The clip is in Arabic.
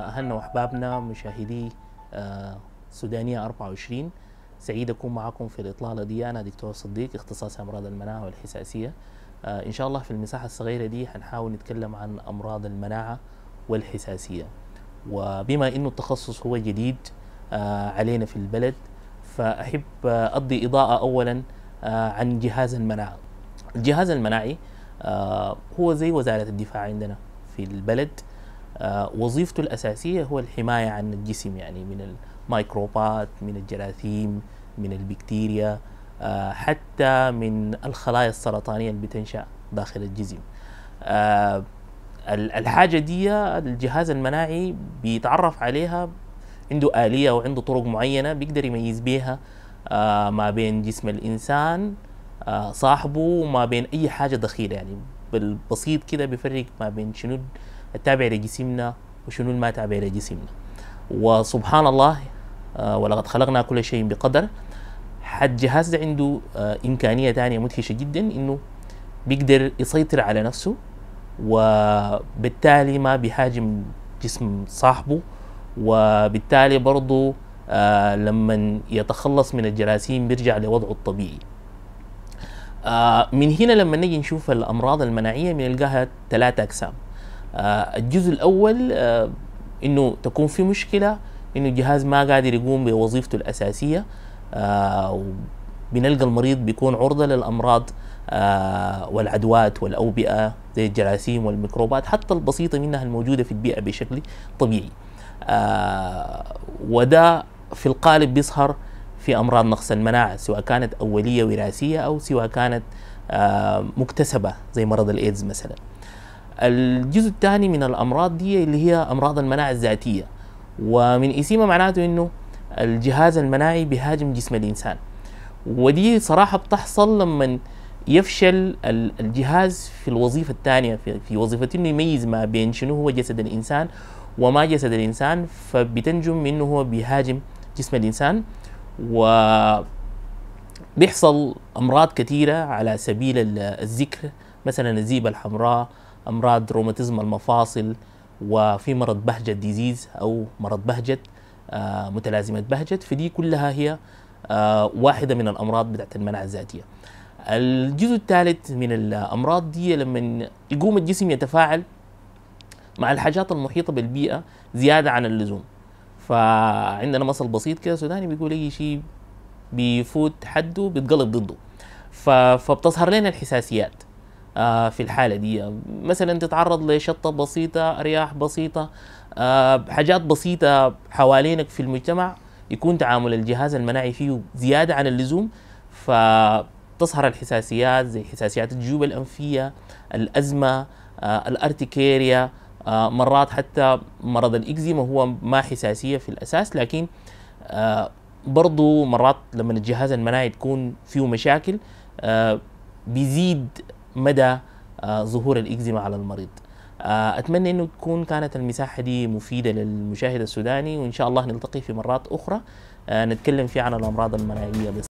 أهلنا وأحبابنا مشاهدي آه، سودانية 24 سعيد أكون معكم في الإطلالة دي أنا دكتور صديق اختصاصي أمراض المناعة والحساسية آه، إن شاء الله في المساحة الصغيرة دي هنحاول نتكلم عن أمراض المناعة والحساسية وبما أنه التخصص هو جديد آه، علينا في البلد فأحب أضي إضاءة أولا عن جهاز المناعة الجهاز المناعي هو زي وزارة الدفاع عندنا في البلد آه، وظيفته الأساسية هو الحماية عن الجسم يعني من الميكروبات من الجراثيم من البكتيريا آه، حتى من الخلايا السرطانية اللي بتنشأ داخل الجسم آه، الحاجة دي الجهاز المناعي بيتعرف عليها عنده آلية وعنده طرق معينة بيقدر يميز بيها ما بين جسم الإنسان صاحبه وما بين أي حاجة دخيلة يعني بالبسيط كده بيفرق ما بين شنو التابع لجسمنا وشنو ما تابع لجسمنا وسبحان الله آه، ولقد خلقنا كل شيء بقدر حد جهاز ده عنده آه، إمكانية تانية مدهشة جدا إنه بيقدر يسيطر على نفسه وبالتالي ما بيهاجم جسم صاحبه وبالتالي برضه آه لما يتخلص من الجراثيم بيرجع لوضعه الطبيعي آه من هنا لما نجي نشوف الأمراض المناعية بنلقاها ثلاثة أقسام آه، الجزء الاول آه، انه تكون في مشكله انه الجهاز ما قادر يقوم بوظيفته الاساسيه آه، بنلقى المريض بيكون عرضه للامراض والعدوات والاوبئه زي الجراثيم والميكروبات حتى البسيطه منها الموجوده في البيئه بشكل طبيعي وده في القالب بيظهر في امراض نقص المناعه سواء كانت اوليه وراثيه او سواء كانت مكتسبه زي مرض الايدز مثلا الجزء الثاني من الامراض دي اللي هي امراض المناعه الذاتيه ومن اسيما معناته انه الجهاز المناعي بيهاجم جسم الانسان ودي صراحه بتحصل لما يفشل الجهاز في الوظيفه الثانيه في وظيفه انه يميز ما بين شنو هو جسد الانسان وما جسد الانسان فبتنجم من انه هو بيهاجم جسم الانسان و بيحصل امراض كثيره على سبيل الذكر مثلا الذيبه الحمراء امراض روماتيزم المفاصل وفي مرض بهجة ديزيز او مرض بهجة آه، متلازمة بهجة فدي كلها هي آه، واحدة من الامراض بتاعت المناعة الذاتية الجزء الثالث من الامراض دي لما يقوم الجسم يتفاعل مع الحاجات المحيطة بالبيئة زيادة عن اللزوم فعندنا مثل بسيط كده سوداني بيقول اي شيء بيفوت حده بيتقلب ضده فبتظهر لنا الحساسيات آه، في الحاله دي مثلا تتعرض لشطه بسيطه رياح بسيطه آه، حاجات بسيطه حوالينك في المجتمع يكون تعامل الجهاز المناعي فيه زياده عن اللزوم فتصهر الحساسيات زي حساسيات الجيوب الانفيه الازمه آه، الارتكيريا مرات حتى مرض الاكزيما هو ما حساسيه في الاساس لكن برضو مرات لما الجهاز المناعي تكون فيه مشاكل بيزيد مدى آه، ظهور الاكزيما على المريض آه، اتمنى انه تكون كانت المساحه دي مفيده للمشاهد السوداني وان شاء الله نلتقي في مرات اخرى آه، نتكلم فيها عن الامراض المناعيه